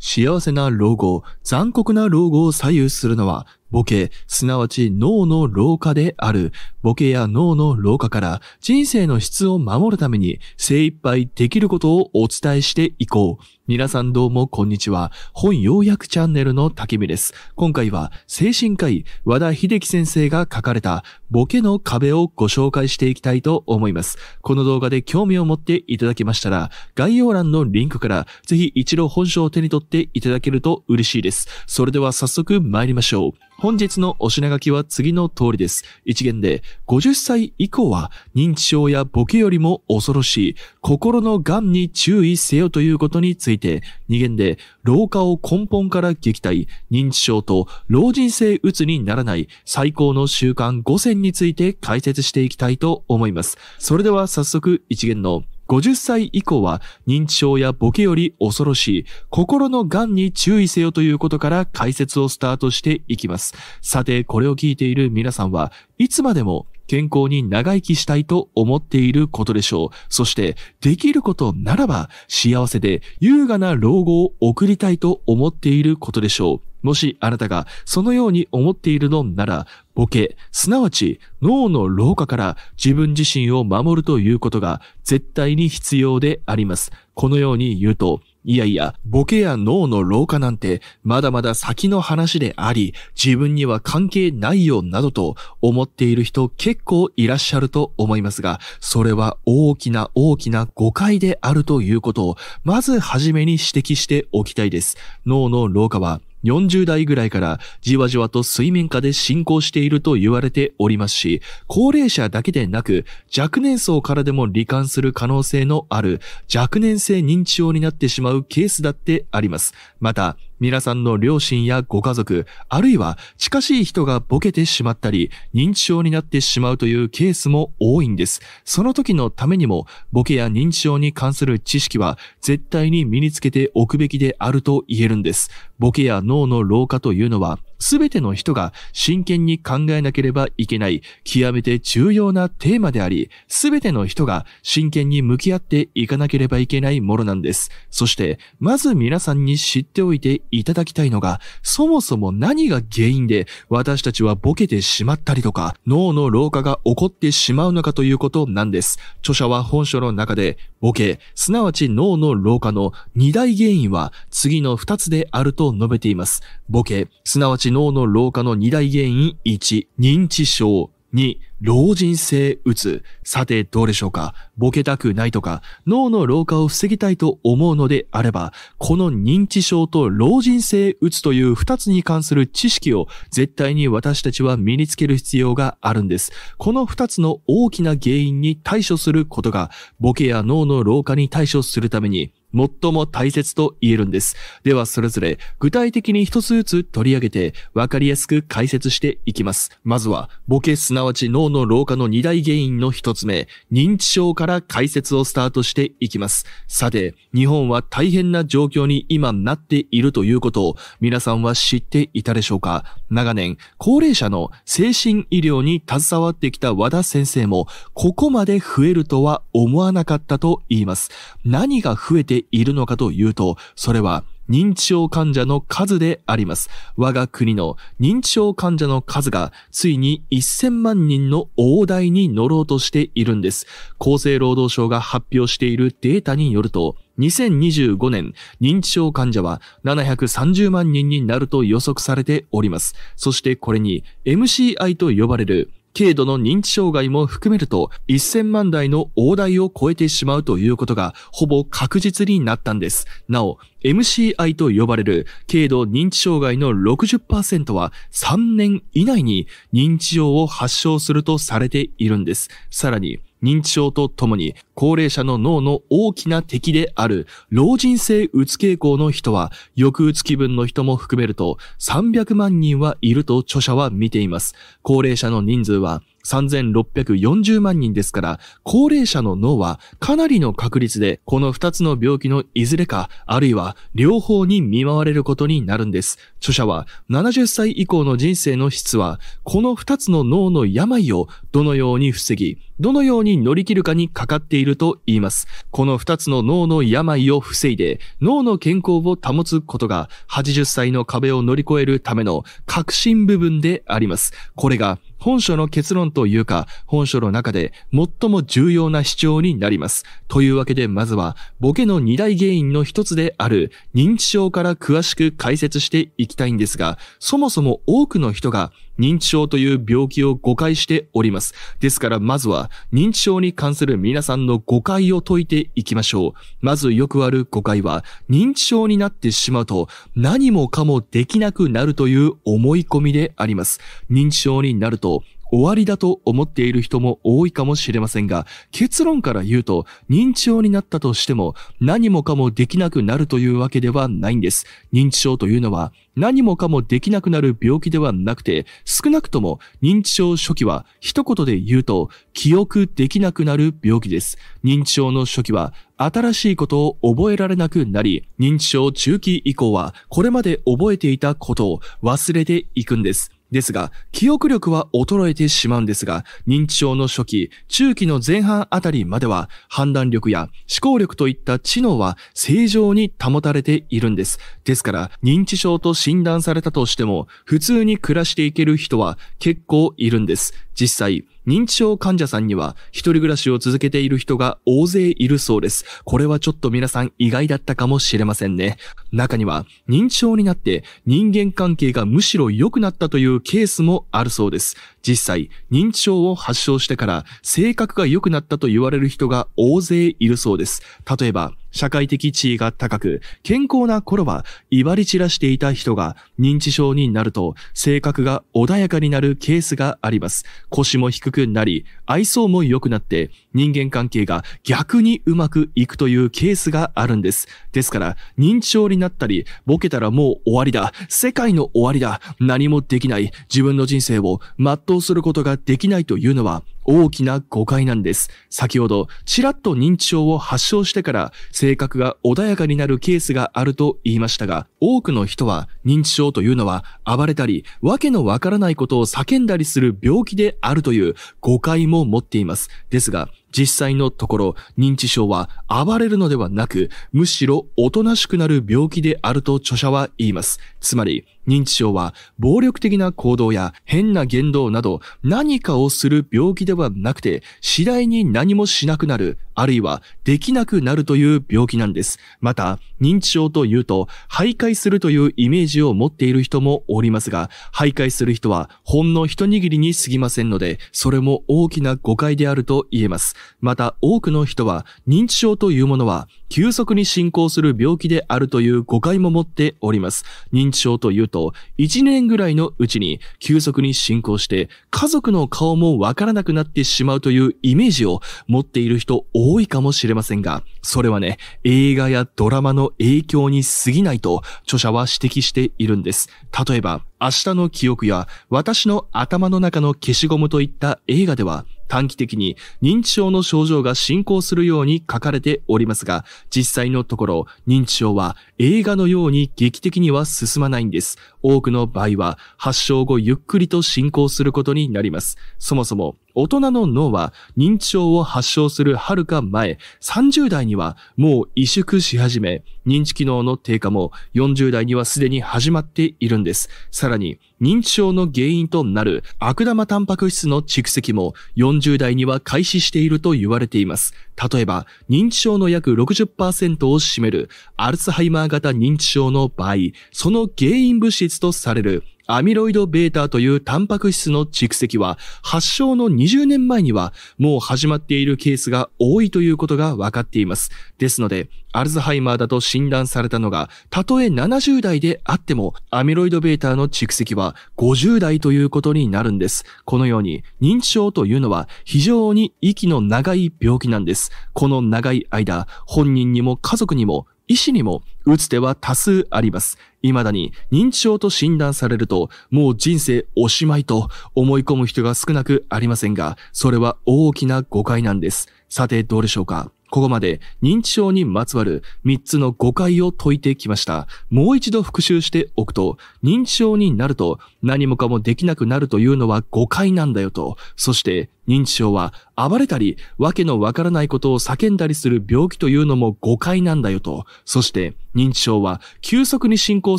幸せな老後、残酷な老後を左右するのはボケ、すなわち脳の老化である。ボケや脳の老化から人生の質を守るために精一杯できることをお伝えしていこう。皆さんどうもこんにちは。本要約チャンネルの竹見です。今回は精神科医和田秀樹先生が書かれたボケの壁をご紹介していきたいと思います。この動画で興味を持っていただけましたら概要欄のリンクからぜひ一度本書を手に取っていただけると嬉しいです。それでは早速参りましょう。本日のお品書きは次の通りです。一元で、50歳以降は認知症やボケよりも恐ろしい心の癌に注意せよということについて、二元で、老化を根本から撃退、認知症と老人性うつにならない最高の習慣5選について解説していきたいと思います。それでは早速一元の50歳以降は認知症やボケより恐ろしい心の癌に注意せよということから解説をスタートしていきます。さて、これを聞いている皆さんはいつまでも健康に長生きしたいと思っていることでしょう。そして、できることならば、幸せで優雅な老後を送りたいと思っていることでしょう。もしあなたがそのように思っているのなら、ボケ、すなわち脳の老化から自分自身を守るということが絶対に必要であります。このように言うと、いやいや、ボケや脳の老化なんてまだまだ先の話であり、自分には関係ないよなどと思っている人結構いらっしゃると思いますが、それは大きな大きな誤解であるということを、まずはじめに指摘しておきたいです。脳の老化は40代ぐらいからじわじわと水面下で進行していると言われておりますし、高齢者だけでなく若年層からでも罹患する可能性のある若年性認知症になってしまうケースだってあります。また、皆さんの両親やご家族、あるいは近しい人がボケてしまったり、認知症になってしまうというケースも多いんです。その時のためにも、ボケや認知症に関する知識は絶対に身につけておくべきであると言えるんです。ボケや脳の老化というのは、すべての人が真剣に考えなければいけない極めて重要なテーマであり、すべての人が真剣に向き合っていかなければいけないものなんです。そして、まず皆さんに知っておいていただきたいのが、そもそも何が原因で私たちはボケてしまったりとか、脳の老化が起こってしまうのかということなんです。著者は本書の中で、ボケ、すなわち脳の老化の二大原因は次の二つであると述べています。ボケ、すなわち脳の老化の二大原因1、認知症、2、老人性うつ。さてどうでしょうかボケたくないとか、脳の老化を防ぎたいと思うのであれば、この認知症と老人性うつという二つに関する知識を絶対に私たちは身につける必要があるんです。この二つの大きな原因に対処することが、ボケや脳の老化に対処するために、最も大切と言えるんです。ではそれぞれ具体的に一つずつ取り上げて分かりやすく解説していきます。まずはボケすなわち脳の老化の二大原因の一つ目、認知症から解説をスタートしていきます。さて、日本は大変な状況に今なっているということを皆さんは知っていたでしょうか長年、高齢者の精神医療に携わってきた和田先生もここまで増えるとは思わなかったと言います。何が増えてているのかというと、それは認知症患者の数であります。我が国の認知症患者の数がついに1000万人の大台に乗ろうとしているんです。厚生労働省が発表しているデータによると、2025年、認知症患者は730万人になると予測されております。そしてこれに MCI と呼ばれる軽度の認知障害も含めると1000万台の大台を超えてしまうということがほぼ確実になったんです。なお、MCI と呼ばれる軽度認知障害の60%は3年以内に認知症を発症するとされているんです。さらに、認知症とともに高齢者の脳の大きな敵である老人性うつ傾向の人は抑うつ気分の人も含めると300万人はいると著者は見ています。高齢者の人数は3640万人ですから、高齢者の脳はかなりの確率でこの2つの病気のいずれか、あるいは両方に見舞われることになるんです。著者は70歳以降の人生の質は、この2つの脳の病をどのように防ぎ、どのように乗り切るかにかかっていると言います。この2つの脳の病を防いで、脳の健康を保つことが80歳の壁を乗り越えるための核心部分であります。これが本書の結論というか、本書の中で最も重要な主張になります。というわけで、まずは、ボケの二大原因の一つである認知症から詳しく解説していきたいんですが、そもそも多くの人が認知症という病気を誤解しております。ですからまずは認知症に関する皆さんの誤解を解いていきましょう。まずよくある誤解は認知症になってしまうと何もかもできなくなるという思い込みであります。認知症になると終わりだと思っている人も多いかもしれませんが、結論から言うと、認知症になったとしても何もかもできなくなるというわけではないんです。認知症というのは何もかもできなくなる病気ではなくて、少なくとも認知症初期は一言で言うと、記憶できなくなる病気です。認知症の初期は新しいことを覚えられなくなり、認知症中期以降はこれまで覚えていたことを忘れていくんです。ですが、記憶力は衰えてしまうんですが、認知症の初期、中期の前半あたりまでは、判断力や思考力といった知能は正常に保たれているんです。ですから、認知症と診断されたとしても、普通に暮らしていける人は結構いるんです。実際、認知症患者さんには一人暮らしを続けている人が大勢いるそうです。これはちょっと皆さん意外だったかもしれませんね。中には認知症になって人間関係がむしろ良くなったというケースもあるそうです。実際、認知症を発症してから性格が良くなったと言われる人が大勢いるそうです。例えば、社会的地位が高く、健康な頃は威張り散らしていた人が認知症になると性格が穏やかになるケースがあります。腰も低くなり、愛想も良くなって人間関係が逆にうまくいくというケースがあるんです。ですから、認知症になったり、ボケたらもう終わりだ。世界の終わりだ。何もできない。自分の人生を全うすることができないというのは大きな誤解なんです。先ほど、ちらっと認知症を発症してから性格が穏やかになるケースがあると言いましたが、多くの人は認知症というのは暴れたり、わけのわからないことを叫んだりする病気であるという誤解も持っています。ですが、実際のところ、認知症は暴れるのではなく、むしろおとなしくなる病気であると著者は言います。つまり、認知症は暴力的な行動や変な言動など何かをする病気ではなくて次第に何もしなくなるあるいはできなくなるという病気なんです。また、認知症というと、徘徊するというイメージを持っている人もおりますが、徘徊する人はほんの一握りに過ぎませんので、それも大きな誤解であると言えます。また、多くの人は、認知症というものは、急速に進行する病気であるという誤解も持っております。認知症というと、1年ぐらいのうちに急速に進行して、家族の顔もわからなくなってしまうというイメージを持っている人多いかもしれませんが、それはね、映画やドラマの影響に過ぎないと著者は指摘しているんです。例えば、明日の記憶や私の頭の中の消しゴムといった映画では短期的に認知症の症状が進行するように書かれておりますが、実際のところ認知症は映画のように劇的には進まないんです。多くの場合は発症後ゆっくりと進行することになります。そもそも大人の脳は認知症を発症するはるか前、30代にはもう萎縮し始め、認知機能の低下も40代にはすでに始まっているんです。さらに、認知症の原因となる悪玉タンパク質の蓄積も40代には開始していると言われています。例えば、認知症の約60%を占めるアルツハイマー型認知症の場合、その原因物質とされるアミロイド β というタンパク質の蓄積は発症の20年前にはもう始まっているケースが多いということが分かっています。ですので、アルツハイマーだと診断されたのが、たとえ70代であっても、アミロイド β の蓄積は50代ということになるんです。このように、認知症というのは非常に息の長い病気なんです。この長い間、本人にも家族にも医師にも打つ手は多数あります。未だに認知症と診断されると、もう人生おしまいと思い込む人が少なくありませんが、それは大きな誤解なんです。さてどうでしょうかここまで認知症にまつわる3つの誤解を解いてきました。もう一度復習しておくと、認知症になると何もかもできなくなるというのは誤解なんだよと。そして認知症は暴れたり、わけのわからないことを叫んだりする病気というのも誤解なんだよと。そして認知症は急速に進行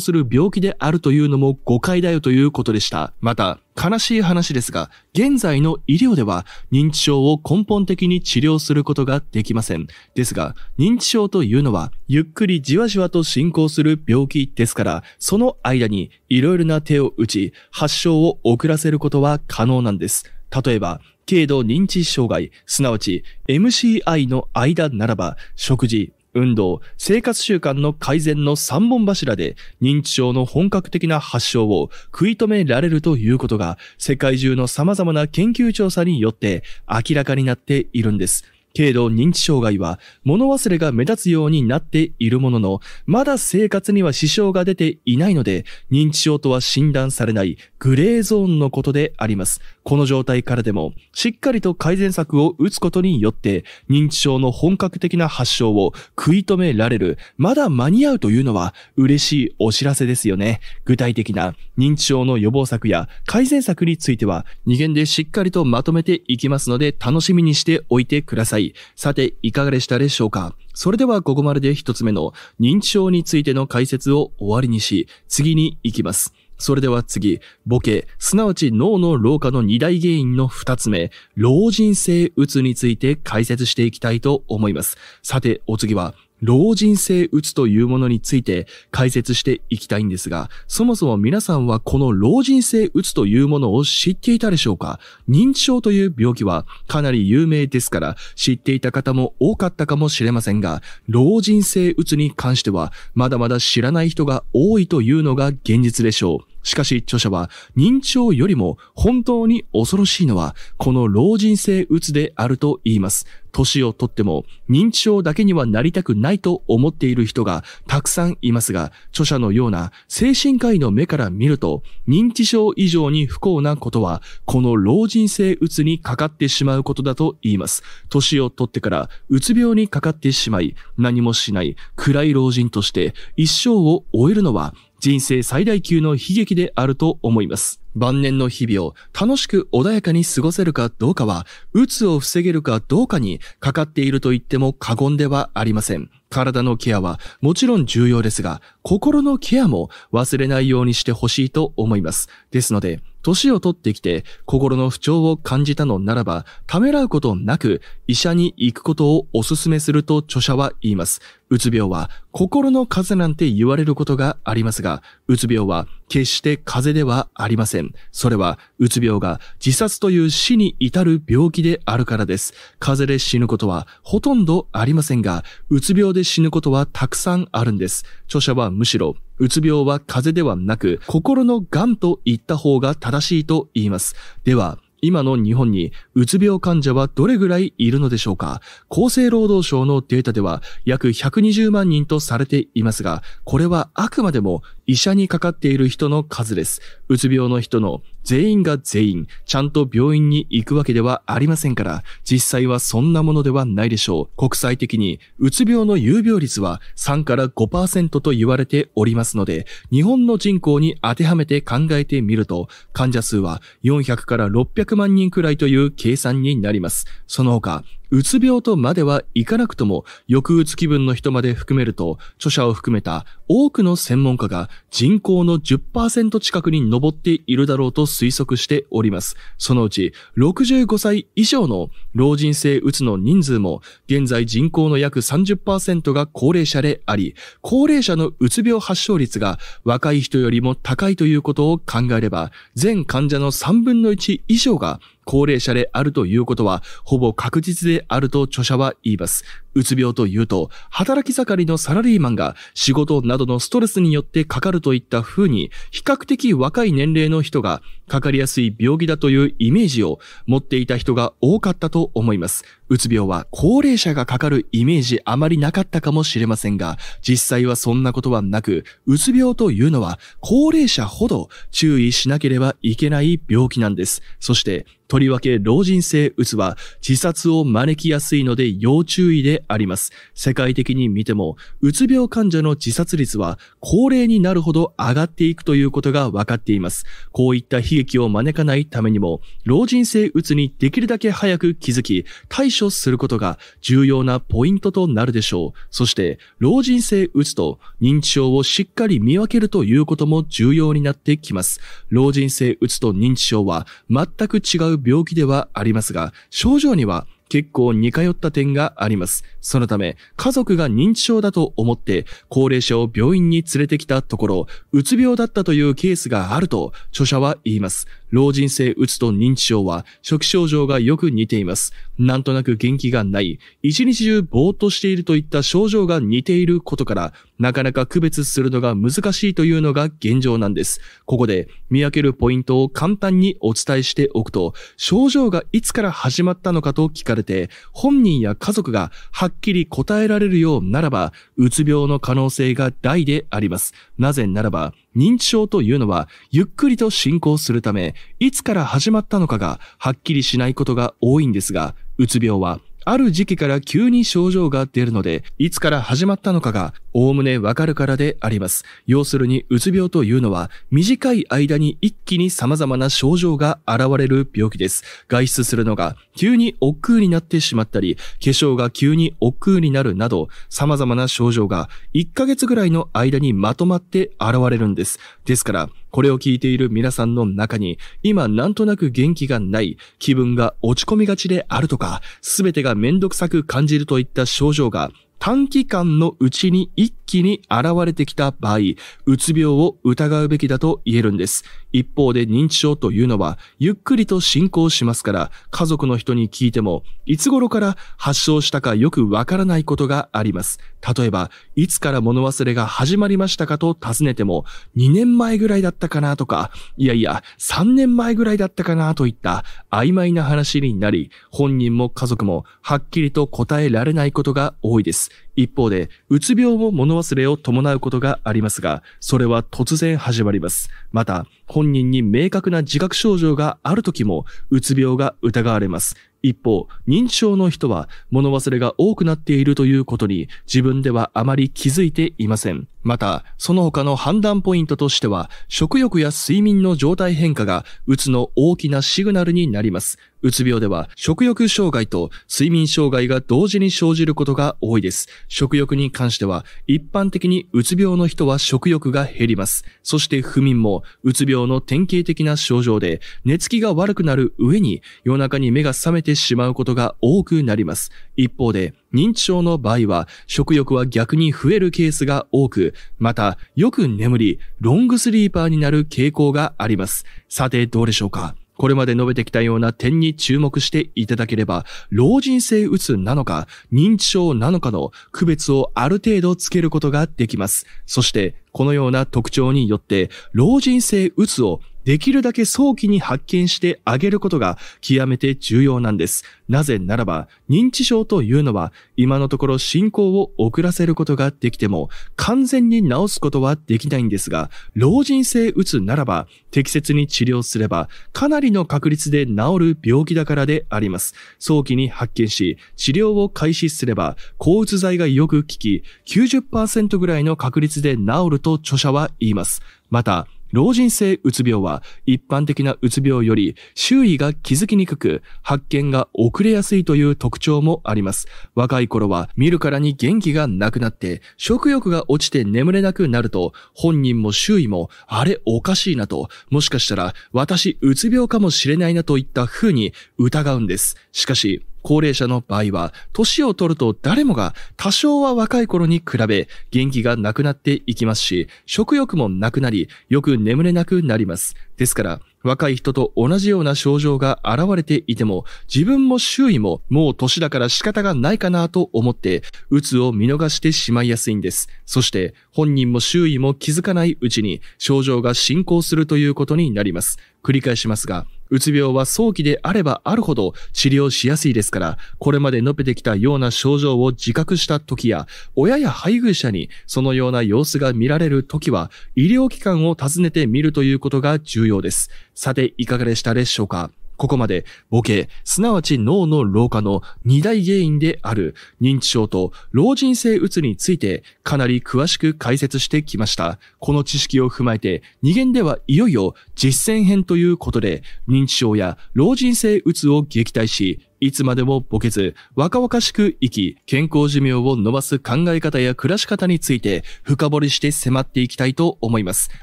する病気であるというのも誤解だよということでした。また、悲しい話ですが、現在の医療では認知症を根本的に治療することができません。ですが、認知症というのはゆっくりじわじわと進行する病気ですから、その間にいろいろな手を打ち、発症を遅らせることは可能なんです。例えば、軽度認知障害、すなわち MCI の間ならば、食事、運動、生活習慣の改善の三本柱で認知症の本格的な発症を食い止められるということが世界中の様々な研究調査によって明らかになっているんです。軽度認知障害は物忘れが目立つようになっているものの、まだ生活には支障が出ていないので、認知症とは診断されないグレーゾーンのことであります。この状態からでも、しっかりと改善策を打つことによって、認知症の本格的な発症を食い止められる、まだ間に合うというのは嬉しいお知らせですよね。具体的な認知症の予防策や改善策については、2限でしっかりとまとめていきますので、楽しみにしておいてください。い。さて、いかがでしたでしょうかそれではここまでで一つ目の認知症についての解説を終わりにし、次に行きます。それでは次、ボケ、すなわち脳の老化の二大原因の二つ目、老人性うつについて解説していきたいと思います。さて、お次は、老人性うつというものについて解説していきたいんですが、そもそも皆さんはこの老人性うつというものを知っていたでしょうか認知症という病気はかなり有名ですから知っていた方も多かったかもしれませんが、老人性うつに関してはまだまだ知らない人が多いというのが現実でしょう。しかし著者は認知症よりも本当に恐ろしいのはこの老人性うつであると言います。年をとっても認知症だけにはなりたくないと思っている人がたくさんいますが、著者のような精神科医の目から見ると認知症以上に不幸なことはこの老人性うつにかかってしまうことだと言います。年をとってからうつ病にかかってしまい何もしない暗い老人として一生を終えるのは人生最大級の悲劇であると思います。晩年の日々を楽しく穏やかに過ごせるかどうかは、鬱を防げるかどうかにかかっていると言っても過言ではありません。体のケアはもちろん重要ですが、心のケアも忘れないようにしてほしいと思います。ですので、年を取ってきて心の不調を感じたのならば、ためらうことなく医者に行くことをお勧めすると著者は言います。うつ病は心の風邪なんて言われることがありますが、うつ病は決して風邪ではありません。それは、うつ病が自殺という死に至る病気であるからです。風邪で死ぬことはほとんどありませんが、うつ病で死ぬことはたくさんあるんです。著者はむしろ、うつ病は風邪ではなく、心の癌と言った方が正しいと言います。では、今の日本にうつ病患者はどれぐらいいるのでしょうか厚生労働省のデータでは約120万人とされていますが、これはあくまでも医者にかかっている人の数です。うつ病の人の全員が全員、ちゃんと病院に行くわけではありませんから、実際はそんなものではないでしょう。国際的に、うつ病の有病率は3から5%と言われておりますので、日本の人口に当てはめて考えてみると、患者数は400から600万人くらいという計算になります。その他、うつ病とまではいかなくとも、抑うつ気分の人まで含めると、著者を含めた多くの専門家が人口の10%近くに上っているだろうと推測しております。そのうち、65歳以上の老人性うつの人数も、現在人口の約30%が高齢者であり、高齢者のうつ病発症率が若い人よりも高いということを考えれば、全患者の3分の1以上が高齢者であるということは、ほぼ確実であると著者は言います。うつ病というと、働き盛りのサラリーマンが仕事などのストレスによってかかるといった風に、比較的若い年齢の人がかかりやすい病気だというイメージを持っていた人が多かったと思います。うつ病は高齢者がかかるイメージあまりなかったかもしれませんが、実際はそんなことはなく、うつ病というのは高齢者ほど注意しなければいけない病気なんです。そして、とりわけ老人性うつは自殺を招きやすいので要注意でであります。世界的に見ても、うつ病患者の自殺率は高齢になるほど上がっていくということが分かっています。こういった悲劇を招かないためにも、老人性うつにできるだけ早く気づき、対処することが重要なポイントとなるでしょう。そして、老人性うつと認知症をしっかり見分けるということも重要になってきます。老人性うつと認知症は全く違う病気ではありますが、症状には結構似通った点があります。そのため、家族が認知症だと思って、高齢者を病院に連れてきたところ、うつ病だったというケースがあると、著者は言います。老人性うつと認知症は初期症状がよく似ています。なんとなく元気がない、一日中ぼーっとしているといった症状が似ていることから、なかなか区別するのが難しいというのが現状なんです。ここで見分けるポイントを簡単にお伝えしておくと、症状がいつから始まったのかと聞かれて、本人や家族がはっきり答えられるようならば、うつ病の可能性が大であります。なぜならば、認知症というのはゆっくりと進行するため、いつから始まったのかがはっきりしないことが多いんですが、うつ病はある時期から急に症状が出るので、いつから始まったのかがおおむねわかるからであります。要するに、うつ病というのは、短い間に一気に様々な症状が現れる病気です。外出するのが急に億劫になってしまったり、化粧が急に億劫になるなど、様々な症状が1ヶ月ぐらいの間にまとまって現れるんです。ですから、これを聞いている皆さんの中に、今なんとなく元気がない、気分が落ち込みがちであるとか、すべてがめんどくさく感じるといった症状が短期間のうちに一気に現れてきた場合、うつ病を疑うべきだと言えるんです。一方で認知症というのは、ゆっくりと進行しますから、家族の人に聞いても、いつ頃から発症したかよくわからないことがあります。例えば、いつから物忘れが始まりましたかと尋ねても、2年前ぐらいだったかなとか、いやいや、3年前ぐらいだったかなといった曖昧な話になり、本人も家族もはっきりと答えられないことが多いです。一方で、うつ病も物忘れを伴うことがありますが、それは突然始まります。また、本人に明確な自覚症状がある時も、うつ病が疑われます。一方、認知症の人は物忘れが多くなっているということに自分ではあまり気づいていません。また、その他の判断ポイントとしては、食欲や睡眠の状態変化が、うつの大きなシグナルになります。うつ病では食欲障害と睡眠障害が同時に生じることが多いです。食欲に関しては一般的にうつ病の人は食欲が減ります。そして不眠もうつ病の典型的な症状で寝つきが悪くなる上に夜中に目が覚めてしまうことが多くなります。一方で認知症の場合は食欲は逆に増えるケースが多く、またよく眠り、ロングスリーパーになる傾向があります。さてどうでしょうかこれまで述べてきたような点に注目していただければ、老人性うつなのか、認知症なのかの区別をある程度つけることができます。そして、このような特徴によって、老人性うつをできるだけ早期に発見してあげることが極めて重要なんです。なぜならば、認知症というのは、今のところ進行を遅らせることができても、完全に治すことはできないんですが、老人性うつならば、適切に治療すれば、かなりの確率で治る病気だからであります。早期に発見し、治療を開始すれば、抗うつ剤がよく効き、90%ぐらいの確率で治ると著者は言います。また、老人性うつ病は一般的なうつ病より周囲が気づきにくく発見が遅れやすいという特徴もあります。若い頃は見るからに元気がなくなって食欲が落ちて眠れなくなると本人も周囲もあれおかしいなともしかしたら私うつ病かもしれないなといった風に疑うんです。しかし高齢者の場合は、年を取ると誰もが多少は若い頃に比べ元気がなくなっていきますし、食欲もなくなり、よく眠れなくなります。ですから、若い人と同じような症状が現れていても、自分も周囲ももう年だから仕方がないかなと思って、鬱を見逃してしまいやすいんです。そして、本人も周囲も気づかないうちに症状が進行するということになります。繰り返しますが、うつ病は早期であればあるほど治療しやすいですから、これまで述べてきたような症状を自覚した時や、親や配偶者にそのような様子が見られる時は、医療機関を訪ねてみるということが重要です。さて、いかがでしたでしょうかここまでボケ、すなわち脳の老化の二大原因である認知症と老人性うつについてかなり詳しく解説してきました。この知識を踏まえて2限ではいよいよ実践編ということで認知症や老人性うつを撃退しいつまでもボケず、若々しく生き、健康寿命を伸ばす考え方や暮らし方について深掘りして迫っていきたいと思います。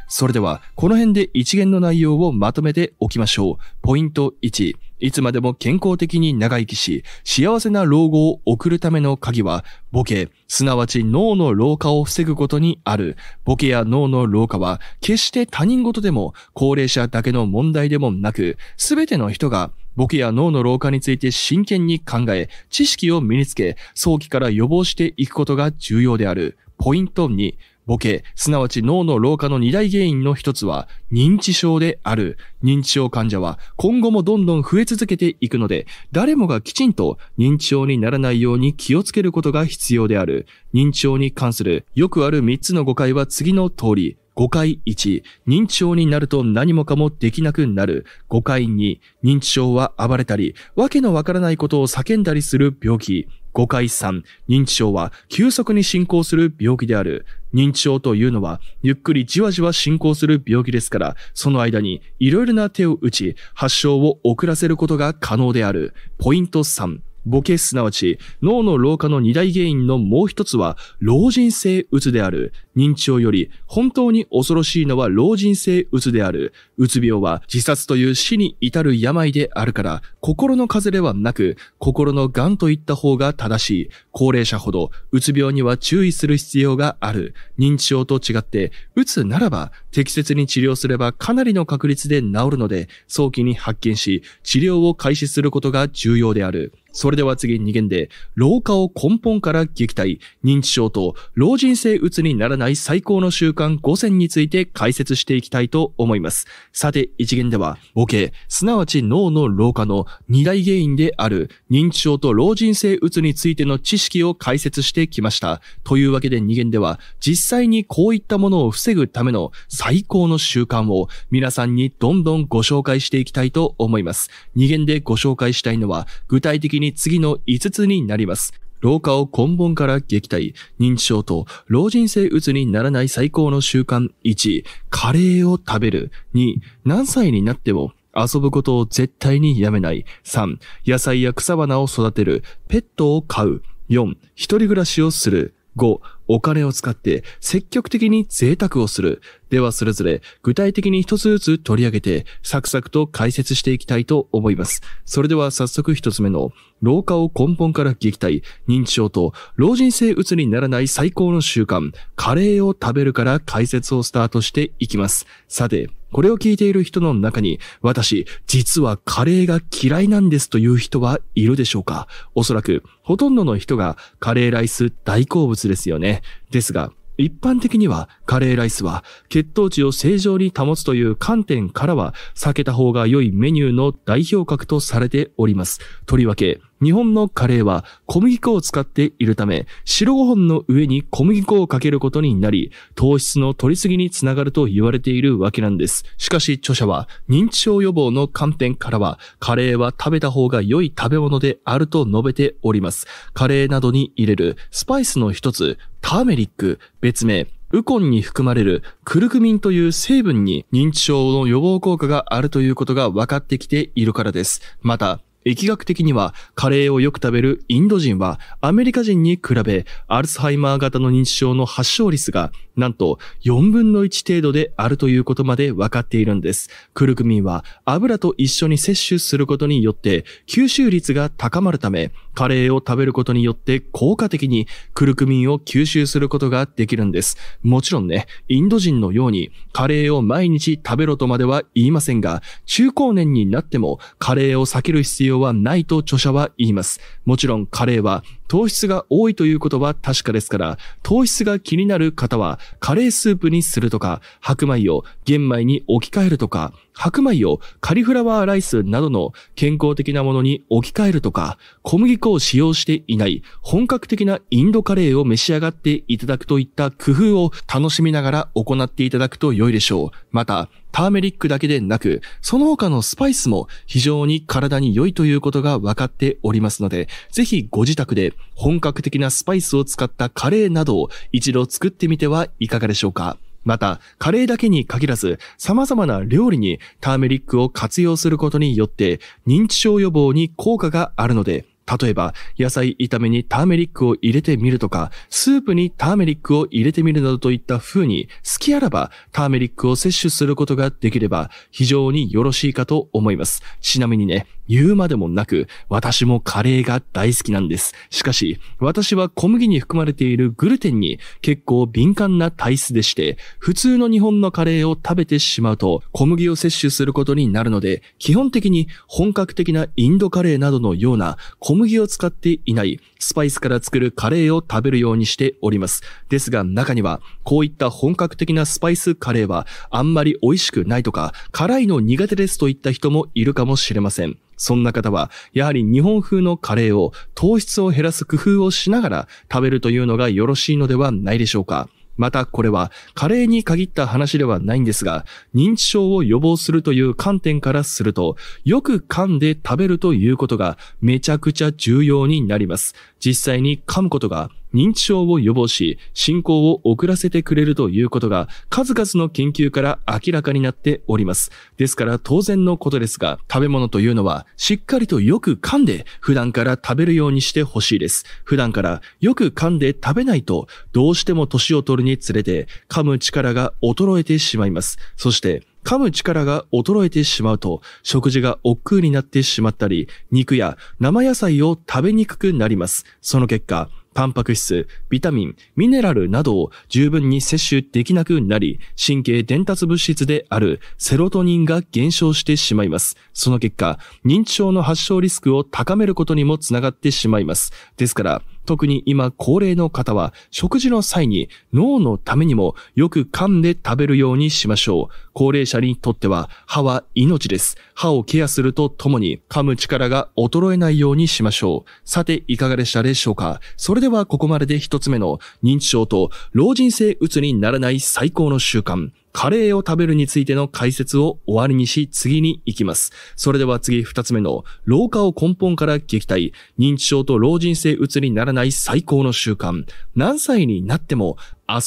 それでは、この辺で一元の内容をまとめておきましょう。ポイント1。いつまでも健康的に長生きし、幸せな老後を送るための鍵は、ボケ、すなわち脳の老化を防ぐことにある。ボケや脳の老化は、決して他人事でも、高齢者だけの問題でもなく、すべての人がボケや脳の老化について真剣に考え、知識を身につけ、早期から予防していくことが重要である。ポイント2、ボケ、すなわち脳の老化の二大原因の一つは認知症である。認知症患者は今後もどんどん増え続けていくので、誰もがきちんと認知症にならないように気をつけることが必要である。認知症に関するよくある3つの誤解は次の通り。5回1、認知症になると何もかもできなくなる。5回2、認知症は暴れたり、わけのわからないことを叫んだりする病気。5回3、認知症は急速に進行する病気である。認知症というのは、ゆっくりじわじわ進行する病気ですから、その間にいろいろな手を打ち、発症を遅らせることが可能である。ポイント3、ボケすなわち脳の老化の二大原因のもう一つは老人性うつである。認知症より本当に恐ろしいのは老人性うつである。うつ病は自殺という死に至る病であるから心の風邪ではなく心の癌といった方が正しい。高齢者ほどうつ病には注意する必要がある。認知症と違ってうつならば適切に治療すればかなりの確率で治るので早期に発見し治療を開始することが重要である。それでは次2限で、老化を根本から撃退、認知症と老人性うつにならない最高の習慣5選について解説していきたいと思います。さて、1限では、ボケ、すなわち脳の老化の2大原因である認知症と老人性うつについての知識を解説してきました。というわけで2限では、実際にこういったものを防ぐための最高の習慣を皆さんにどんどんご紹介していきたいと思います。2限でご紹介したいのは、具体的に次の5つになります。老化を根本から撃退、認知症と老人性うつにならない最高の習慣1、カレーを食べる2、何歳になっても遊ぶことを絶対にやめない3、野菜や草花を育てる、ペットを飼う4、一人暮らしをする5、お金を使って積極的に贅沢をする。ではそれぞれ具体的に一つずつ取り上げて、サクサクと解説していきたいと思います。それでは早速一つ目の、老化を根本から撃退、認知症と老人性うつにならない最高の習慣、カレーを食べるから解説をスタートしていきます。さて、これを聞いている人の中に、私、実はカレーが嫌いなんですという人はいるでしょうかおそらく、ほとんどの人がカレーライス大好物ですよね。ですが、一般的にはカレーライスは血糖値を正常に保つという観点からは避けた方が良いメニューの代表格とされております。とりわけ、日本のカレーは小麦粉を使っているため、白ご飯の上に小麦粉をかけることになり、糖質の取りすぎにつながると言われているわけなんです。しかし著者は、認知症予防の観点からは、カレーは食べた方が良い食べ物であると述べております。カレーなどに入れるスパイスの一つ、ターメリック、別名、ウコンに含まれるクルクミンという成分に認知症の予防効果があるということが分かってきているからです。また、疫学的にはカレーをよく食べるインド人はアメリカ人に比べアルツハイマー型の認知症の発症率がなんと4分の1程度であるということまで分かっているんです。クルクミンは油と一緒に摂取することによって吸収率が高まるためカレーを食べることによって効果的にクルクミンを吸収することができるんです。もちろんね、インド人のようにカレーを毎日食べろとまでは言いませんが中高年になってもカレーを避ける必要要はないと著者は言います。もちろんカレーは糖質が多いということは確かですから、糖質が気になる方はカレースープにするとか、白米を玄米に置き換えるとか、白米をカリフラワーライスなどの健康的なものに置き換えるとか、小麦粉を使用していない本格的なインドカレーを召し上がっていただくといった工夫を楽しみながら行っていただくと良いでしょう。また、ターメリックだけでなく、その他のスパイスも非常に体に良いということが分かっておりますので、ぜひご自宅で本格的なスパイスを使ったカレーなどを一度作ってみてはいかがでしょうか。また、カレーだけに限らず、様々な料理にターメリックを活用することによって、認知症予防に効果があるので、例えば、野菜炒めにターメリックを入れてみるとか、スープにターメリックを入れてみるなどといった風に、好きあらばターメリックを摂取することができれば、非常によろしいかと思います。ちなみにね、言うまでもなく、私もカレーが大好きなんです。しかし、私は小麦に含まれているグルテンに結構敏感な体質でして、普通の日本のカレーを食べてしまうと、小麦を摂取することになるので、基本的に本格的なインドカレーなどのような小麦を使っていない、スパイスから作るカレーを食べるようにしております。ですが中には、こういった本格的なスパイスカレーはあんまり美味しくないとか、辛いの苦手ですといった人もいるかもしれません。そんな方は、やはり日本風のカレーを糖質を減らす工夫をしながら食べるというのがよろしいのではないでしょうか。またこれは、加齢に限った話ではないんですが、認知症を予防するという観点からすると、よく噛んで食べるということがめちゃくちゃ重要になります。実際に噛むことが認知症を予防し、進行を遅らせてくれるということが、数々の研究から明らかになっております。ですから当然のことですが、食べ物というのは、しっかりとよく噛んで、普段から食べるようにしてほしいです。普段からよく噛んで食べないと、どうしても年を取るにつれて、噛む力が衰えてしまいます。そして、噛む力が衰えてしまうと、食事が億劫になってしまったり、肉や生野菜を食べにくくなります。その結果、タンパク質、ビタミン、ミネラルなどを十分に摂取できなくなり、神経伝達物質であるセロトニンが減少してしまいます。その結果、認知症の発症リスクを高めることにもつながってしまいます。ですから、特に今高齢の方は食事の際に脳のためにもよく噛んで食べるようにしましょう。高齢者にとっては歯は命です。歯をケアするとともに噛む力が衰えないようにしましょう。さていかがでしたでしょうかそれではここまでで一つ目の認知症と老人性うつにならない最高の習慣。カレーを食べるについての解説を終わりにし、次に行きます。それでは次二つ目の、老化を根本から撃退、認知症と老人性うつにならない最高の習慣。何歳になっても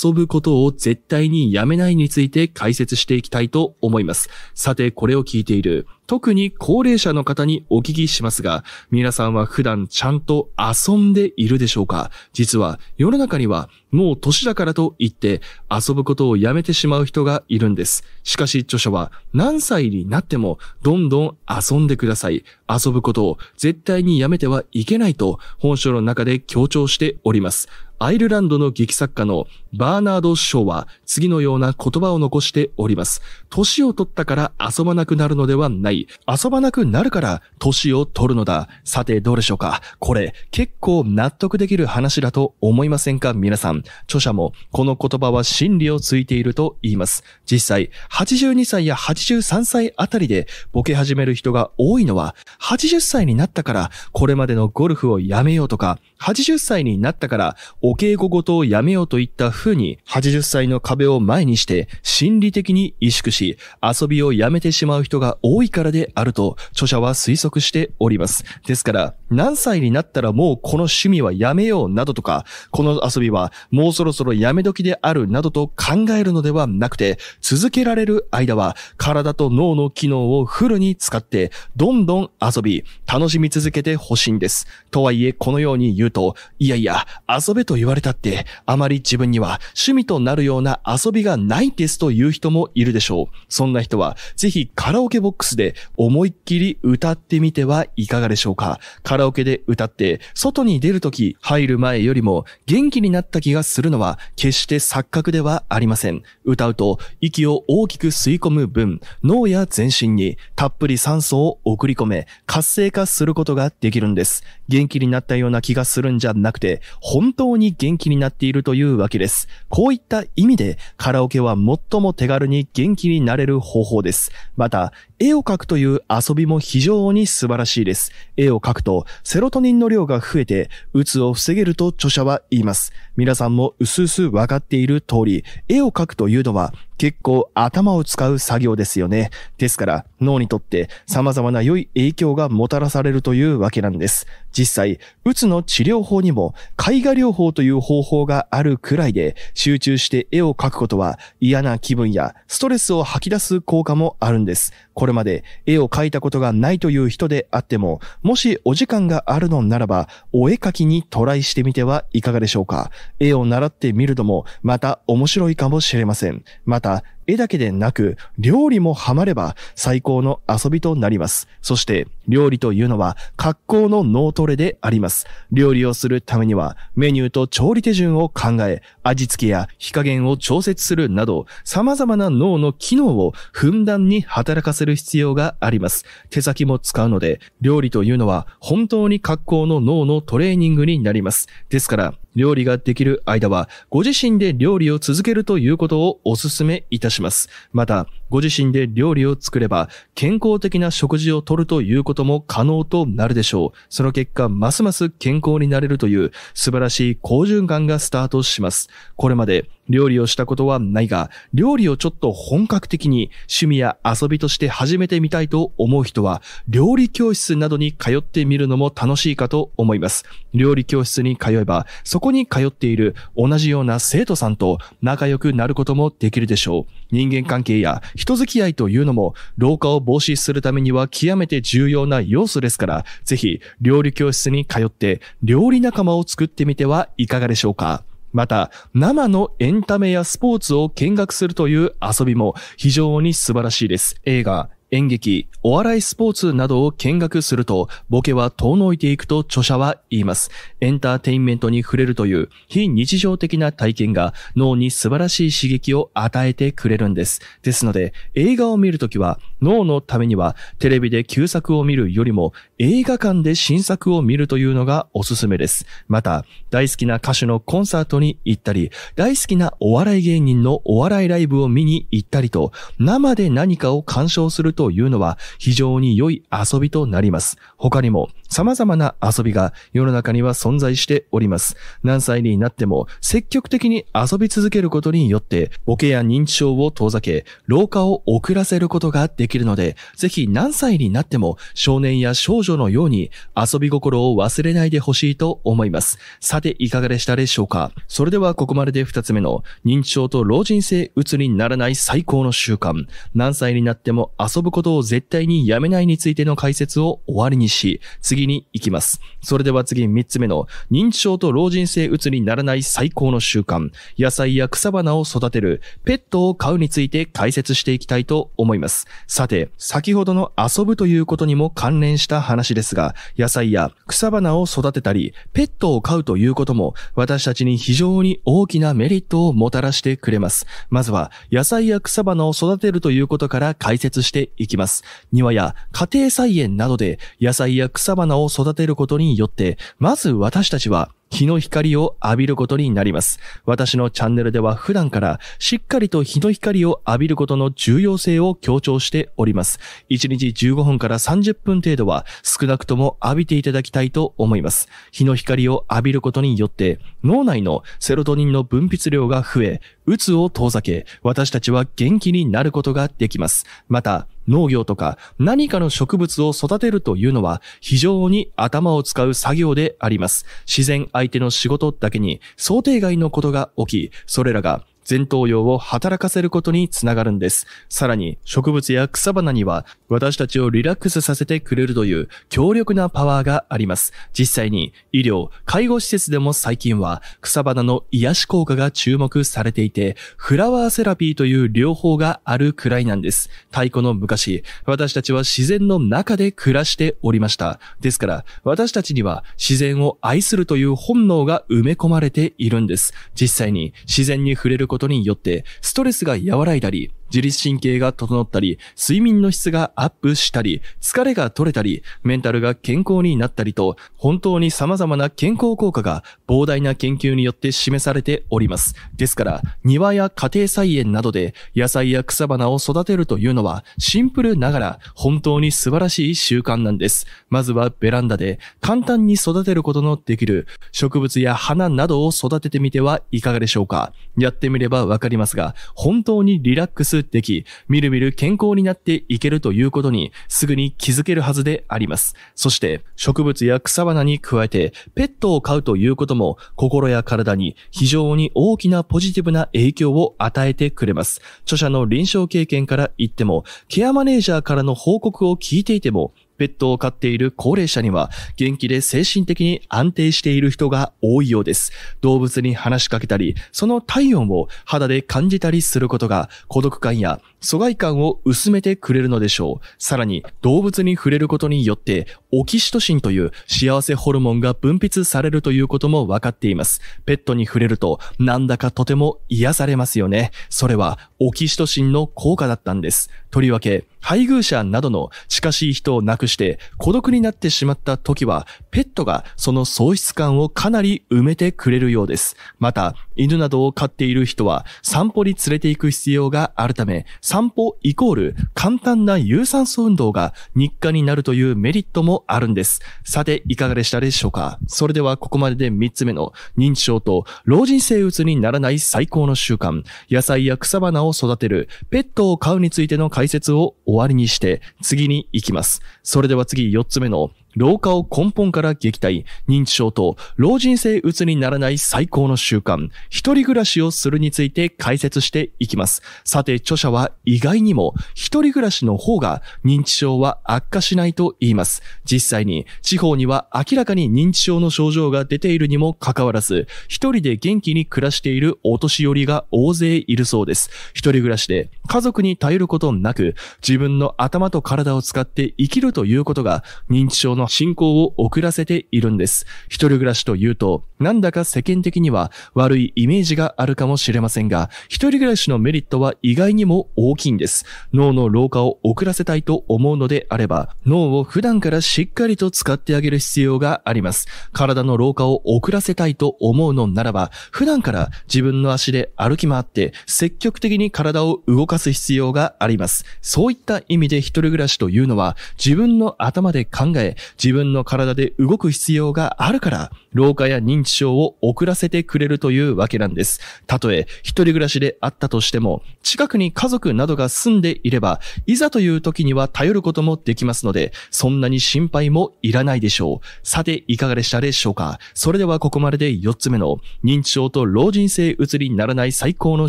遊ぶことを絶対にやめないについて解説していきたいと思います。さて、これを聞いている、特に高齢者の方にお聞きしますが、皆さんは普段ちゃんと遊んでいるでしょうか実は世の中にはもう年だからと言って遊ぶことをやめてしまう人がいるんです。しかし著者は何歳になってもどんどん遊んでください。遊ぶことを絶対にやめてはいけないと本書の中で強調しております。アイルランドの劇作家のバーナード・ショーは次のような言葉を残しております。年を取ったから遊ばなくなるのではない。遊ばなくなるから年を取るのだ。さてどうでしょうかこれ結構納得できる話だと思いませんか皆さん。著者もこの言葉は真理をついていると言います。実際、82歳や83歳あたりでボケ始める人が多いのは80歳になったからこれまでのゴルフをやめようとか、80歳になったからお稽古事をやめようといった風に、80歳の壁を前にして心理的に萎縮し、遊びをやめてしまう人が多いからであると著者は推測しております。ですから、何歳になったらもうこの趣味はやめようなどとか、この遊びはもうそろそろやめ時であるなどと考えるのではなくて、続けられる間は体と脳の機能をフルに使って、どんどん遊遊び、楽しみ続けて欲しいんです。とはいえ、このように言うと、いやいや、遊べと言われたって、あまり自分には趣味となるような遊びがないですという人もいるでしょう。そんな人は、ぜひカラオケボックスで思いっきり歌ってみてはいかがでしょうか。カラオケで歌って、外に出るとき、入る前よりも元気になった気がするのは、決して錯覚ではありません。歌うと、息を大きく吸い込む分、脳や全身にたっぷり酸素を送り込め、活性化することができるんです。元気になったような気がするんじゃなくて、本当に元気になっているというわけです。こういった意味で、カラオケは最も手軽に元気になれる方法です。また、絵を描くという遊びも非常に素晴らしいです。絵を描くと、セロトニンの量が増えて、鬱を防げると著者は言います。皆さんも薄々わかっている通り、絵を描くというのは、結構頭を使う作業ですよね。ですから脳にとって様々な良い影響がもたらされるというわけなんです。実際、うつの治療法にも絵画療法という方法があるくらいで、集中して絵を描くことは嫌な気分やストレスを吐き出す効果もあるんです。これまで絵を描いたことがないという人であっても、もしお時間があるのならば、お絵描きにトライしてみてはいかがでしょうか。絵を習ってみるのもまた面白いかもしれません。また、絵だけでなく、料理もハマれば最高の遊びとなります。そして、料理というのは格好の脳トレであります。料理をするためには、メニューと調理手順を考え、味付けや火加減を調節するなど、様々な脳の機能をふんだんに働かせる必要があります。手先も使うので、料理というのは本当に格好の脳のトレーニングになります。ですから、料理ができる間は、ご自身で料理を続けるということをお勧めいたします。また、ご自身で料理を作れば、健康的な食事をとるということも可能となるでしょう。その結果、ますます健康になれるという素晴らしい好循環がスタートします。これまで料理をしたことはないが、料理をちょっと本格的に趣味や遊びとして始めてみたいと思う人は、料理教室などに通ってみるのも楽しいかと思います。料理教室に通えば、そこに通っている同じような生徒さんと仲良くなることもできるでしょう。人間関係や人付き合いというのも、老化を防止するためには極めて重要な要素ですから、ぜひ、料理教室に通って、料理仲間を作ってみてはいかがでしょうか。また、生のエンタメやスポーツを見学するという遊びも非常に素晴らしいです。映画、演劇、お笑いスポーツなどを見学すると、ボケは遠のいていくと著者は言います。エンターテインメントに触れるという非日常的な体験が脳に素晴らしい刺激を与えてくれるんです。ですので、映画を見るときは脳のためにはテレビで旧作を見るよりも映画館で新作を見るというのがおすすめです。また、大好きな歌手のコンサートに行ったり、大好きなお笑い芸人のお笑いライブを見に行ったりと、生で何かを鑑賞するとというのは非常に良い遊びとなります。他にも様々な遊びが世の中には存在しております。何歳になっても積極的に遊び続けることによってボケや認知症を遠ざけ、老化を遅らせることができるので、ぜひ何歳になっても少年や少女のように遊び心を忘れないでほしいと思います。さていかがでしたでしょうかそれではここまでで2つ目の認知症と老人性うつにならない最高の習慣。何歳になっても遊ぶことを絶対にやめないについての解説を終わりにし、次に行きます。それでは次3つ目の、認知症と老人性うつにならない最高の習慣、野菜や草花を育てる、ペットを飼うについて解説していきたいと思います。さて、先ほどの遊ぶということにも関連した話ですが、野菜や草花を育てたり、ペットを飼うということも、私たちに非常に大きなメリットをもたらしてくれます。まずは、野菜や草花を育てるということから解説していきます。庭や家庭菜園などで野菜や草花を育てることによって、まず私たちは日の光を浴びることになります。私のチャンネルでは普段からしっかりと日の光を浴びることの重要性を強調しております。1日15分から30分程度は少なくとも浴びていただきたいと思います。日の光を浴びることによって脳内のセロトニンの分泌量が増え、うつを遠ざけ、私たちは元気になることができます。また、農業とか何かの植物を育てるというのは非常に頭を使う作業であります。自然相手の仕事だけに想定外のことが起き、それらが前頭葉を働かせることにつながるんです。さらに、植物や草花には私たちをリラックスさせてくれるという強力なパワーがあります。実際に、医療、介護施設でも最近は草花の癒し効果が注目されていて、フラワーセラピーという療法があるくらいなんです。太古の昔、私たちは自然の中で暮らしておりました。ですから、私たちには自然を愛するという本能が埋め込まれているんです。実際に自然に触れることによって、ストレスが和らいだり、自律神経が整ったり、睡眠の質がアップしたり、疲れが取れたり、メンタルが健康になったりと、本当に様々な健康効果が膨大な研究によって示されております。ですから、庭や家庭菜園などで野菜や草花を育てるというのは、シンプルながら本当に素晴らしい習慣なんです。まずはベランダで簡単に育てることのできる植物や花などを育ててみてはいかがでしょうか。やってみればわかりますが、本当にリラックスでき、みるみる健康になっていけるということにすぐに気づけるはずであります。そして、植物や草花に加えて、ペットを飼うということも、心や体に非常に大きなポジティブな影響を与えてくれます。著者の臨床経験から言っても、ケアマネージャーからの報告を聞いていても、ペットを飼っている高齢者には元気で精神的に安定している人が多いようです。動物に話しかけたり、その体温を肌で感じたりすることが孤独感や疎外感を薄めてくれるのでしょう。さらに、動物に触れることによって、オキシトシンという幸せホルモンが分泌されるということも分かっています。ペットに触れると、なんだかとても癒されますよね。それは、オキシトシンの効果だったんです。とりわけ、配偶者などの近しい人を亡くして孤独になってしまった時は、ペットがその喪失感をかなり埋めてくれるようです。また、犬などを飼っている人は散歩に連れて行く必要があるため、散歩イコール簡単な有酸素運動が日課になるというメリットもあるんです。さて、いかがでしたでしょうかそれではここまでで3つ目の認知症と老人性物にならない最高の習慣、野菜や草花を育てる、ペットを飼うについての解説を終わりにして次に行きます。それでは次4つ目の老化を根本から撃退、認知症と老人性うつにならない最高の習慣、一人暮らしをするについて解説していきます。さて、著者は意外にも一人暮らしの方が認知症は悪化しないと言います。実際に地方には明らかに認知症の症状が出ているにもかかわらず、一人で元気に暮らしているお年寄りが大勢いるそうです。一人暮らしで家族に頼ることなく、自分の頭と体を使って生きるということが認知症のの進行を遅らせているんです。一人暮らしというと、なんだか世間的には悪いイメージがあるかもしれませんが、一人暮らしのメリットは意外にも大きいんです。脳の老化を遅らせたいと思うのであれば、脳を普段からしっかりと使ってあげる必要があります。体の老化を遅らせたいと思うのならば、普段から自分の足で歩き回って、積極的に体を動かす必要があります。そういった意味で一人暮らしというのは、自分の頭で考え、自分の体で動く必要があるから、老化や認知症を遅らせてくれるというわけなんです。たとえ、一人暮らしであったとしても、近くに家族などが住んでいれば、いざという時には頼ることもできますので、そんなに心配もいらないでしょう。さて、いかがでしたでしょうかそれではここまでで4つ目の、認知症と老人性うつりにならない最高の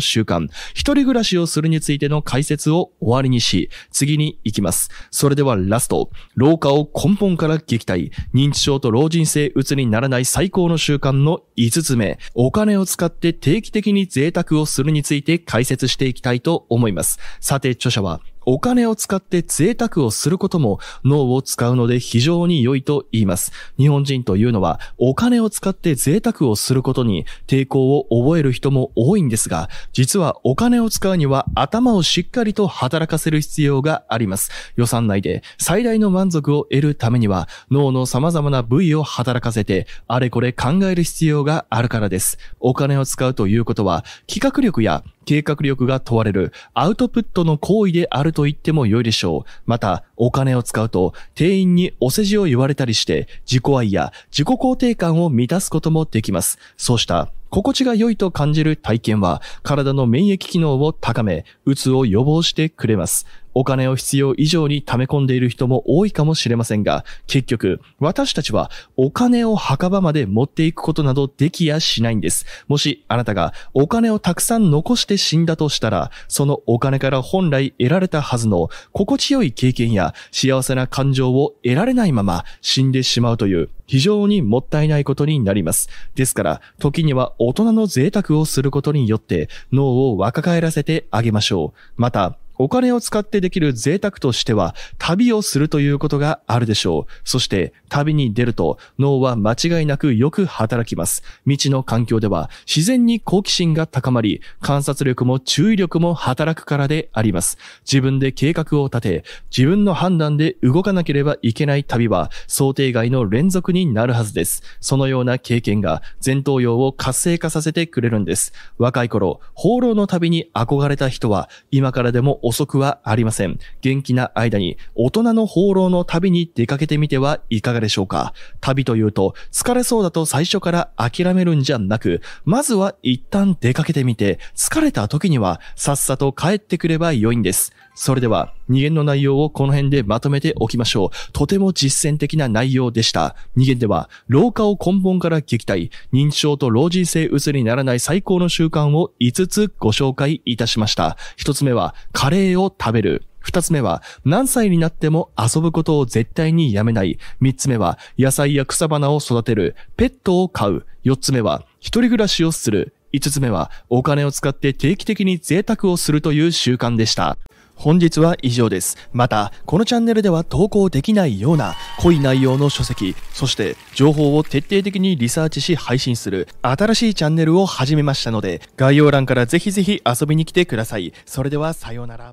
習慣、一人暮らしをするについての解説を終わりにし、次に行きます。それではラスト、老化を根本からが撃退。認知症と老人性うつにならない最高の習慣の5つ目。お金を使って定期的に贅沢をするについて解説していきたいと思います。さて、著者は、お金を使って贅沢をすることも脳を使うので非常に良いと言います。日本人というのはお金を使って贅沢をすることに抵抗を覚える人も多いんですが、実はお金を使うには頭をしっかりと働かせる必要があります。予算内で最大の満足を得るためには脳の様々な部位を働かせてあれこれ考える必要があるからです。お金を使うということは企画力や計画力が問われるアウトプットの行為であると言っても良いでしょう。また、お金を使うと店員にお世辞を言われたりして自己愛や自己肯定感を満たすこともできます。そうした心地が良いと感じる体験は体の免疫機能を高め、うつを予防してくれます。お金を必要以上に溜め込んでいる人も多いかもしれませんが、結局、私たちはお金を墓場まで持っていくことなどできやしないんです。もしあなたがお金をたくさん残して死んだとしたら、そのお金から本来得られたはずの心地よい経験や幸せな感情を得られないまま死んでしまうという非常にもったいないことになります。ですから、時には大人の贅沢をすることによって脳を若返らせてあげましょう。また、お金を使ってできる贅沢としては、旅をするということがあるでしょう。そして、旅に出ると、脳は間違いなくよく働きます。未知の環境では、自然に好奇心が高まり、観察力も注意力も働くからであります。自分で計画を立て、自分の判断で動かなければいけない旅は、想定外の連続になるはずです。そのような経験が、前頭葉を活性化させてくれるんです。若い頃、放浪の旅に憧れた人は、今からでも遅くはありません。元気な間に大人の放浪の旅に出かけてみてはいかがでしょうか。旅というと疲れそうだと最初から諦めるんじゃなく、まずは一旦出かけてみて、疲れた時にはさっさと帰ってくれば良いんです。それでは、2限の内容をこの辺でまとめておきましょう。とても実践的な内容でした。2限では、老化を根本から撃退、認知症と老人性うつにならない最高の習慣を5つご紹介いたしました。1つ目は、カレーを食べる。二つ目は、何歳になっても遊ぶことを絶対にやめない。三つ目は、野菜や草花を育てる。ペットを飼う。四つ目は、一人暮らしをする。五つ目は、お金を使って定期的に贅沢をするという習慣でした。本日は以上です。また、このチャンネルでは投稿できないような濃い内容の書籍、そして情報を徹底的にリサーチし配信する新しいチャンネルを始めましたので、概要欄からぜひぜひ遊びに来てください。それではさようなら。